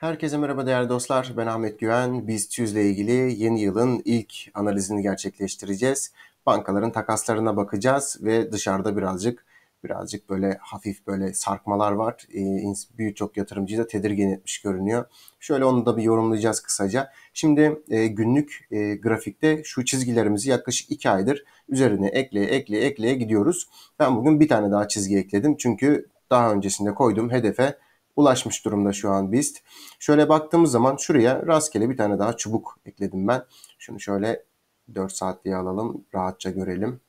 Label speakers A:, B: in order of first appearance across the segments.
A: Herkese merhaba değerli dostlar. Ben Ahmet Güven. Biz TÜZ ile ilgili yeni yılın ilk analizini gerçekleştireceğiz. Bankaların takaslarına bakacağız ve dışarıda birazcık birazcık böyle hafif böyle sarkmalar var. Ee, birçok yatırımcı da tedirgin etmiş görünüyor. Şöyle onu da bir yorumlayacağız kısaca. Şimdi e, günlük e, grafikte şu çizgilerimizi yaklaşık 2 aydır üzerine ekleye ekleye ekleye gidiyoruz. Ben bugün bir tane daha çizgi ekledim. Çünkü daha öncesinde koyduğum hedefe ulaşmış durumda şu an BIST. Şöyle baktığımız zaman şuraya rastgele bir tane daha çubuk ekledim ben. Şunu şöyle 4 saatliğe alalım. Rahatça görelim.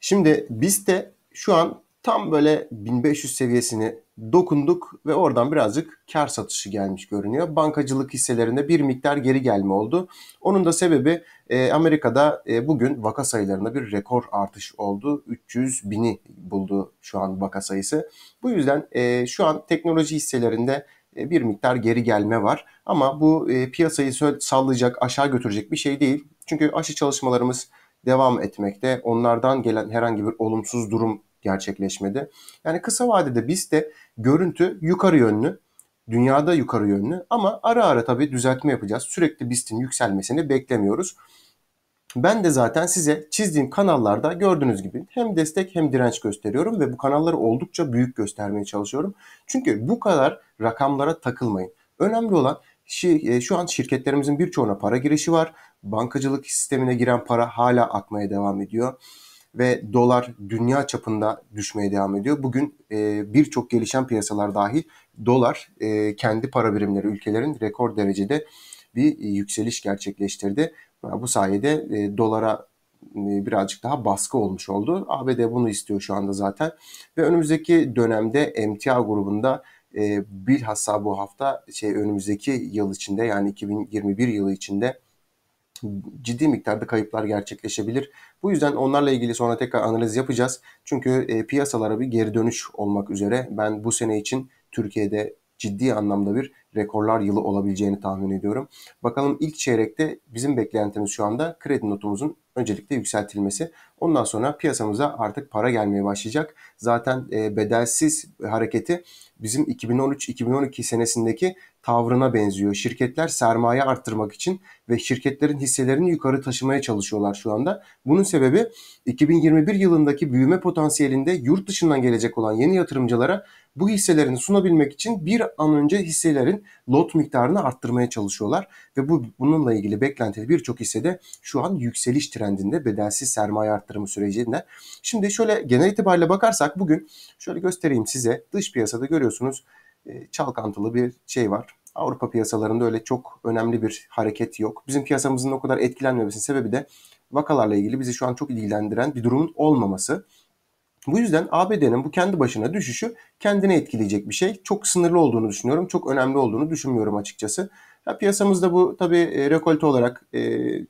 A: Şimdi BIST'te şu an tam böyle 1500 seviyesini dokunduk ve oradan birazcık kar satışı gelmiş görünüyor. Bankacılık hisselerinde bir miktar geri gelme oldu. Onun da sebebi e, Amerika'da e, bugün vaka sayılarında bir rekor artış oldu. 300 bini buldu şu an vaka sayısı. Bu yüzden e, şu an teknoloji hisselerinde e, bir miktar geri gelme var. Ama bu e, piyasayı sallayacak, aşağı götürecek bir şey değil. Çünkü aşı çalışmalarımız devam etmekte. Onlardan gelen herhangi bir olumsuz durum gerçekleşmedi. Yani kısa vadede de görüntü yukarı yönlü, dünyada yukarı yönlü ama ara ara tabii düzeltme yapacağız. Sürekli BIST'in yükselmesini beklemiyoruz. Ben de zaten size çizdiğim kanallarda gördüğünüz gibi hem destek hem direnç gösteriyorum ve bu kanalları oldukça büyük göstermeye çalışıyorum. Çünkü bu kadar rakamlara takılmayın. Önemli olan e, şu an şirketlerimizin birçoğuna para girişi var. Bankacılık sistemine giren para hala akmaya devam ediyor ve dolar dünya çapında düşmeye devam ediyor. Bugün e, birçok gelişen piyasalar dahil dolar e, kendi para birimleri ülkelerin rekor derecede bir e, yükseliş gerçekleştirdi. Bu sayede e, dolara e, birazcık daha baskı olmuş oldu. ABD bunu istiyor şu anda zaten. Ve önümüzdeki dönemde MTA grubunda e, bilhassa bu hafta şey önümüzdeki yıl içinde yani 2021 yılı içinde ciddi miktarda kayıplar gerçekleşebilir. Bu yüzden onlarla ilgili sonra tekrar analiz yapacağız. Çünkü e, piyasalara bir geri dönüş olmak üzere ben bu sene için Türkiye'de ciddi anlamda bir rekorlar yılı olabileceğini tahmin ediyorum. Bakalım ilk çeyrekte bizim beklentimiz şu anda kredi notumuzun öncelikle yükseltilmesi. Ondan sonra piyasamıza artık para gelmeye başlayacak. Zaten e, bedelsiz hareketi bizim 2013-2012 senesindeki tavrına benziyor. Şirketler sermaye arttırmak için ve şirketlerin hisselerini yukarı taşımaya çalışıyorlar şu anda. Bunun sebebi 2021 yılındaki büyüme potansiyelinde yurt dışından gelecek olan yeni yatırımcılara bu hisselerini sunabilmek için bir an önce hisselerin lot miktarını arttırmaya çalışıyorlar ve bu bununla ilgili beklentili birçok hissede şu an yükseliş trendinde bedelsiz sermaye arttırımı sürecinde. Şimdi şöyle genel itibariyle bakarsak bugün şöyle göstereyim size dış piyasada görüyorsunuz e, çalkantılı bir şey var. Avrupa piyasalarında öyle çok önemli bir hareket yok. Bizim piyasamızın o kadar etkilenmemesinin sebebi de vakalarla ilgili bizi şu an çok ilgilendiren bir durumun olmaması. Bu yüzden ABD'nin bu kendi başına düşüşü kendine etkileyecek bir şey. Çok sınırlı olduğunu düşünüyorum. Çok önemli olduğunu düşünmüyorum açıkçası. Ya piyasamızda bu tabii e, rekolte olarak e,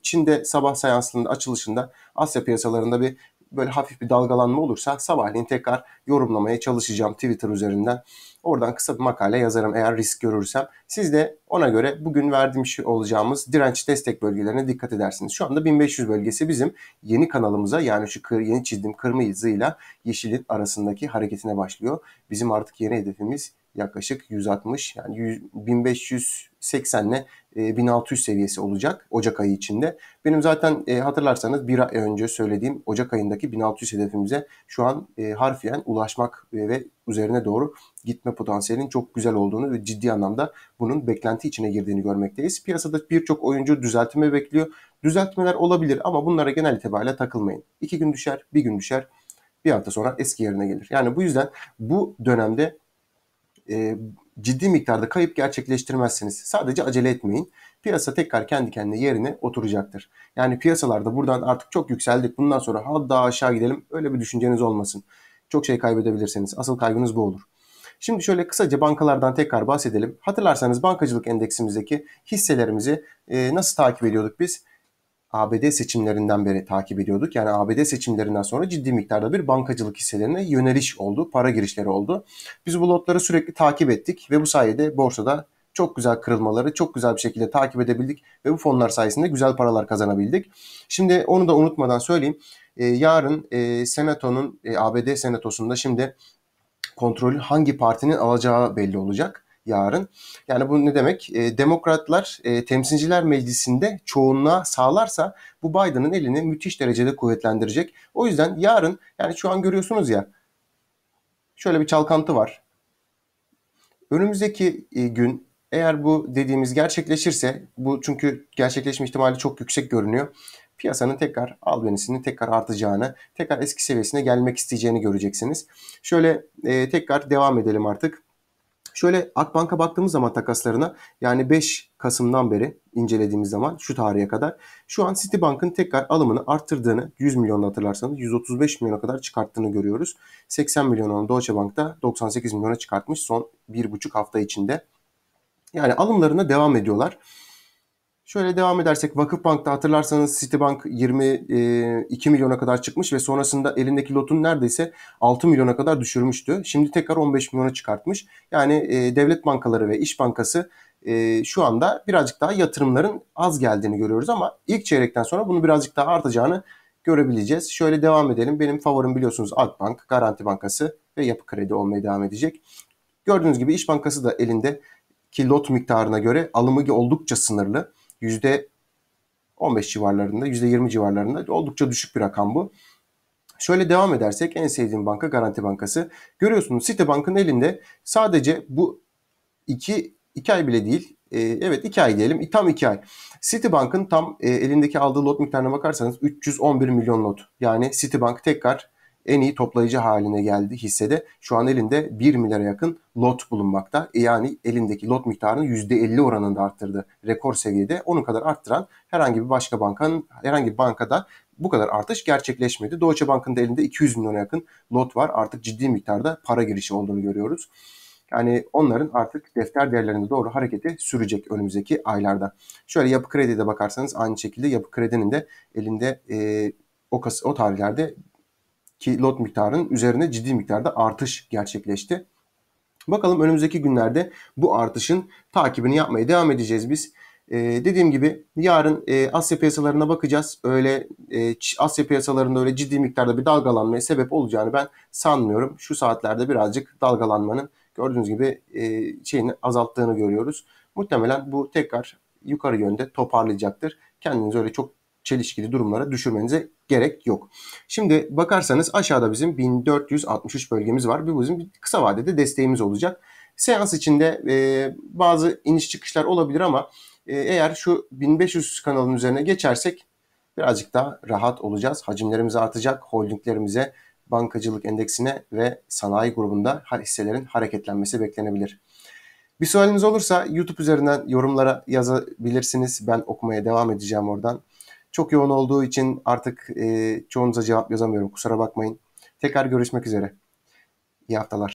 A: Çin'de sabah seansının açılışında Asya piyasalarında bir böyle hafif bir dalgalanma olursa sabahleyin tekrar yorumlamaya çalışacağım Twitter üzerinden. Oradan kısa bir makale yazarım eğer risk görürsem. Siz de ona göre bugün verdiğim şey olacağımız direnç destek bölgelerine dikkat edersiniz. Şu anda 1500 bölgesi bizim yeni kanalımıza yani şu kır, yeni çizdiğim kırmızıyla yeşilin arasındaki hareketine başlıyor. Bizim artık yeni hedefimiz yaklaşık 160 yani 1580 ile 1600 seviyesi olacak Ocak ayı içinde. Benim zaten e, hatırlarsanız bir ay önce söylediğim Ocak ayındaki 1600 hedefimize şu an e, harfiyen ulaşmak e, ve üzerine doğru gitme potansiyelinin çok güzel olduğunu ve ciddi anlamda bunun beklenti içine girdiğini görmekteyiz. Piyasada birçok oyuncu düzeltme bekliyor. Düzeltmeler olabilir ama bunlara genel itibariyle takılmayın. İki gün düşer, bir gün düşer, bir hafta sonra eski yerine gelir. Yani bu yüzden bu dönemde e, ciddi miktarda kayıp gerçekleştirmezsiniz. Sadece acele etmeyin. Piyasa tekrar kendi kendine yerine oturacaktır. Yani piyasalarda buradan artık çok yükseldik. Bundan sonra hadi daha aşağı gidelim. Öyle bir düşünceniz olmasın. Çok şey kaybedebilirsiniz. Asıl kaybınız bu olur. Şimdi şöyle kısaca bankalardan tekrar bahsedelim. Hatırlarsanız bankacılık endeksimizdeki hisselerimizi e, nasıl takip ediyorduk biz? ABD seçimlerinden beri takip ediyorduk. Yani ABD seçimlerinden sonra ciddi miktarda bir bankacılık hisselerine yöneliş oldu, para girişleri oldu. Biz bu lotları sürekli takip ettik ve bu sayede borsada çok güzel kırılmaları çok güzel bir şekilde takip edebildik ve bu fonlar sayesinde güzel paralar kazanabildik. Şimdi onu da unutmadan söyleyeyim. E, yarın e, Senato'nun e, ABD Senatosu'nda şimdi kontrolü hangi partinin alacağı belli olacak yarın. Yani bu ne demek? E, demokratlar e, temsilciler meclisinde çoğunluğa sağlarsa bu Biden'ın elini müthiş derecede kuvvetlendirecek. O yüzden yarın yani şu an görüyorsunuz ya şöyle bir çalkantı var. Önümüzdeki e, gün eğer bu dediğimiz gerçekleşirse bu çünkü gerçekleşme ihtimali çok yüksek görünüyor piyasanın tekrar albenisinin tekrar artacağını, tekrar eski seviyesine gelmek isteyeceğini göreceksiniz. Şöyle e, tekrar devam edelim artık. Şöyle Akbank'a baktığımız zaman takaslarına yani 5 Kasım'dan beri incelediğimiz zaman şu tarihe kadar şu an Citibank'ın tekrar alımını arttırdığını 100 milyon hatırlarsanız 135 milyona kadar çıkarttığını görüyoruz. 80 milyon olan Deutsche Bank'ta 98 milyona çıkartmış son 1,5 hafta içinde. Yani alımlarına devam ediyorlar. Şöyle devam edersek Vakıfbank'ta hatırlarsanız Citibank 22 e, milyona kadar çıkmış ve sonrasında elindeki lotun neredeyse 6 milyona kadar düşürmüştü. Şimdi tekrar 15 milyona çıkartmış. Yani e, devlet bankaları ve İş Bankası e, şu anda birazcık daha yatırımların az geldiğini görüyoruz ama ilk çeyrekten sonra bunu birazcık daha artacağını görebileceğiz. Şöyle devam edelim. Benim favorim biliyorsunuz Akbank, Garanti Bankası ve Yapı Kredi olmaya devam edecek. Gördüğünüz gibi İş Bankası da elindeki lot miktarına göre alımı oldukça sınırlı yüzde 15 civarlarında, yüzde 20 civarlarında oldukça düşük bir rakam bu. Şöyle devam edersek en sevdiğim banka Garanti Bankası. Görüyorsunuz Citibank'ın elinde sadece bu iki, iki ay bile değil e, evet 2 ay diyelim tam 2 ay. Citibank'ın tam e, elindeki aldığı lot miktarına bakarsanız 311 milyon lot. Yani Citibank tekrar en iyi toplayıcı haline geldi hissede. Şu an elinde 1 milyara yakın lot bulunmakta. E, yani elindeki lot miktarını %50 oranında arttırdı rekor seviyede. Onun kadar arttıran herhangi bir başka bankanın herhangi bir bankada bu kadar artış gerçekleşmedi. Deutsche Bank'ın da elinde 200 milyona yakın lot var. Artık ciddi miktarda para girişi olduğunu görüyoruz. Yani onların artık defter değerlerine doğru hareketi sürecek önümüzdeki aylarda. Şöyle yapı krediye de bakarsanız aynı şekilde yapı kredinin de elinde e, o, kas, o tarihlerde ki lot miktarının üzerine ciddi miktarda artış gerçekleşti. Bakalım önümüzdeki günlerde bu artışın takibini yapmaya devam edeceğiz biz. Ee, dediğim gibi yarın e, Asya piyasalarına bakacağız. Öyle e, Asya piyasalarında öyle ciddi miktarda bir dalgalanmaya sebep olacağını ben sanmıyorum. Şu saatlerde birazcık dalgalanmanın gördüğünüz gibi e, şeyini azalttığını görüyoruz. Muhtemelen bu tekrar yukarı yönde toparlayacaktır. Kendinizi öyle çok çelişkili durumlara düşürmenize gerek yok. Şimdi bakarsanız aşağıda bizim 1463 bölgemiz var. Bu bizim kısa vadede desteğimiz olacak. Seans içinde e, bazı iniş çıkışlar olabilir ama e, eğer şu 1500 kanalın üzerine geçersek birazcık daha rahat olacağız. Hacimlerimiz artacak, holdinglerimize, bankacılık endeksine ve sanayi grubunda hisselerin hareketlenmesi beklenebilir. Bir sualiniz olursa YouTube üzerinden yorumlara yazabilirsiniz. Ben okumaya devam edeceğim oradan. Çok yoğun olduğu için artık e, çoğunuza cevap yazamıyorum. Kusura bakmayın. Tekrar görüşmek üzere. İyi haftalar.